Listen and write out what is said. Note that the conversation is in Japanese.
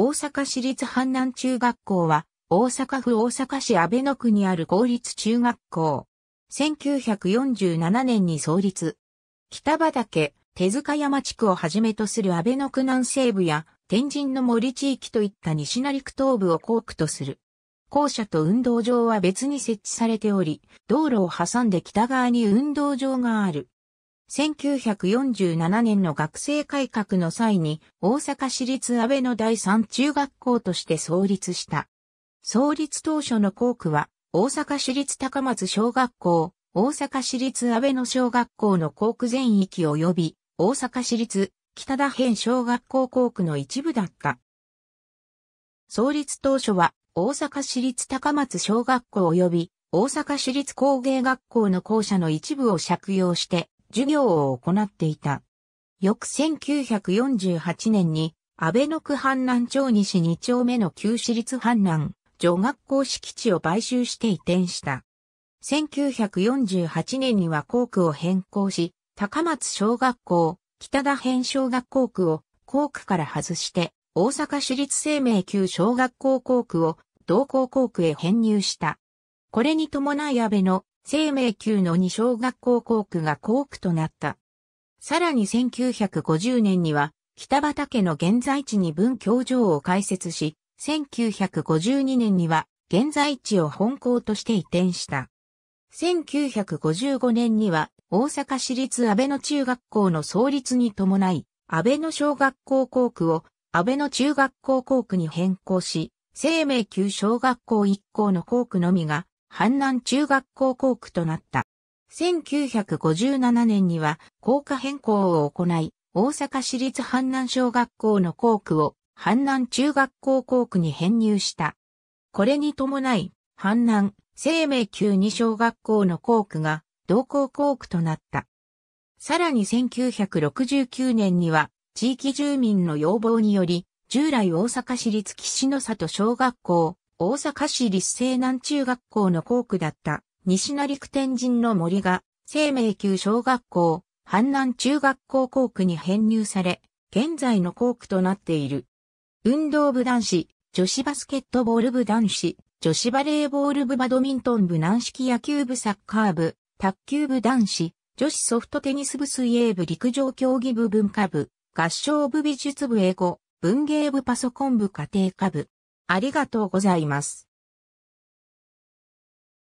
大阪市立阪南中学校は、大阪府大阪市安倍野区にある公立中学校。1947年に創立。北畑、手塚山地区をはじめとする安倍野区南西部や、天神の森地域といった西成区東部を校区とする。校舎と運動場は別に設置されており、道路を挟んで北側に運動場がある。1947年の学生改革の際に大阪市立安倍の第三中学校として創立した。創立当初の校区は大阪市立高松小学校、大阪市立安倍の小学校の校区全域及び大阪市立北田辺小学校校区の一部だった。創立当初は大阪市立高松小学校及び大阪市立工芸学校の校舎の一部を借用して授業を行っていた。翌1948年に、安倍の区阪南町西2丁目の旧市立阪南女学校敷地を買収して移転した。1948年には校区を変更し、高松小学校、北田編小学校区を校区から外して、大阪市立生命旧小学校校区を同校校区へ編入した。これに伴い安倍の生命級の二小学校校区が校区となった。さらに1950年には、北畑の現在地に文教場を開設し、1952年には現在地を本校として移転した。1955年には大阪市立安倍野中学校の創立に伴い、安倍野小学校校区を安倍野中学校校区に変更し、生命級小学校一校の校区のみが阪南中学校校区となった。1957年には校歌変更を行い、大阪市立阪南小学校の校区を阪南中学校校区に編入した。これに伴い、阪南、生命級2小学校の校区が同校校区となった。さらに1969年には地域住民の要望により、従来大阪市立岸の里小学校、大阪市立西南中学校の校区だった西成区天神の森が生命級小学校、阪南中学校校区に編入され、現在の校区となっている。運動部男子、女子バスケットボール部男子、女子バレーボール部バドミントン部軟式野球部サッカー部、卓球部男子、女子ソフトテニス部水泳部陸上競技部文化部、合唱部美術部英語、文芸部パソコン部家庭科部。ありがとうございます。